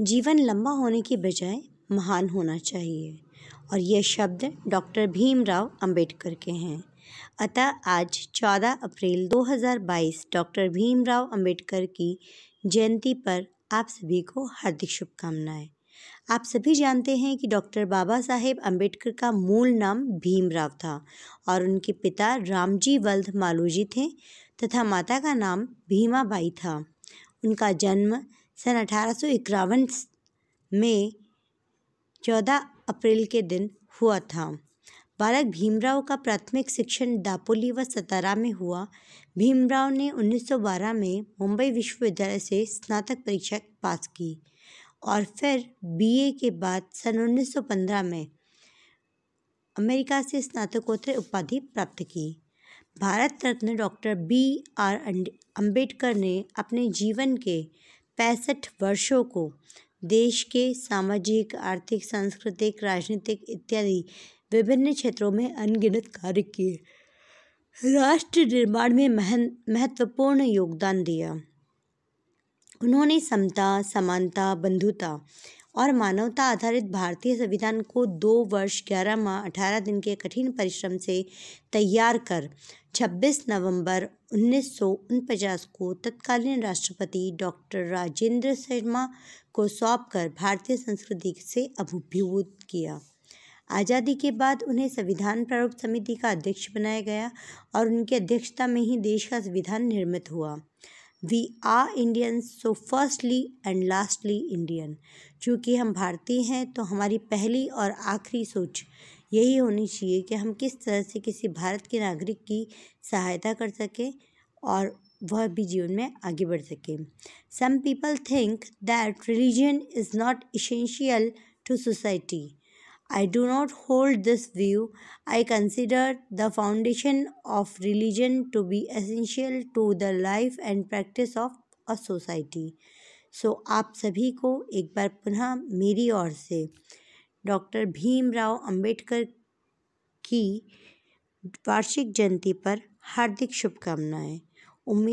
जीवन लंबा होने के बजाय महान होना चाहिए और यह शब्द डॉक्टर भीमराव अंबेडकर के हैं अतः आज 14 अप्रैल 2022 डॉक्टर भीमराव अंबेडकर की जयंती पर आप सभी को हार्दिक शुभकामनाएं आप सभी जानते हैं कि डॉक्टर बाबा साहेब अम्बेडकर का मूल नाम भीमराव था और उनके पिता रामजी वल्ध मालूजी थे तथा माता का नाम भीमाबाई था उनका जन्म सन अठारह में चौदह अप्रैल के दिन हुआ था बालक भीमराव का प्राथमिक शिक्षण दापोली व सतारा में हुआ भीमराव ने 1912 में मुंबई विश्वविद्यालय से स्नातक परीक्षा पास की और फिर बीए के बाद सन 1915 में अमेरिका से स्नातकोत्तर उपाधि प्राप्त की Bharat Ratna doctor B R Ambedkar ने अपने जीवन के पैंसठ वर्षों को देश के सामाजिक आर्थिक सांस्कृतिक राजनीतिक इत्यादि विभिन्न क्षेत्रों में अनगिनत कार्य किए राष्ट्र निर्माण में महत्वपूर्ण योगदान दिया उन्होंने समता समानता बंधुता और मानवता आधारित भारतीय संविधान को दो वर्ष ग्यारह माह अठारह दिन के कठिन परिश्रम से तैयार कर 26 नवंबर उन्नीस को तत्कालीन राष्ट्रपति डॉक्टर राजेंद्र शर्मा को सौंप कर भारतीय संस्कृति से अभिभूत किया आज़ादी के बाद उन्हें संविधान प्रारूप समिति का अध्यक्ष बनाया गया और उनकी अध्यक्षता में ही देश का संविधान निर्मित हुआ we are Indian so firstly and lastly Indian चूँकि हम भारतीय हैं तो हमारी पहली और आखिरी सोच यही होनी चाहिए कि हम किस तरह से किसी भारत के नागरिक की सहायता कर सकें और वह भी जीवन में आगे बढ़ सके some people think that religion is not essential to society I do not hold this view. I consider the foundation of religion to be essential to the life and practice of a society. So so, आप सभी को एक बार पुनः मेरी ओर से doctor Bhimrao Ambedkar की वार्षिक जयंती पर हार्दिक शुभकामनाएं उम्मीद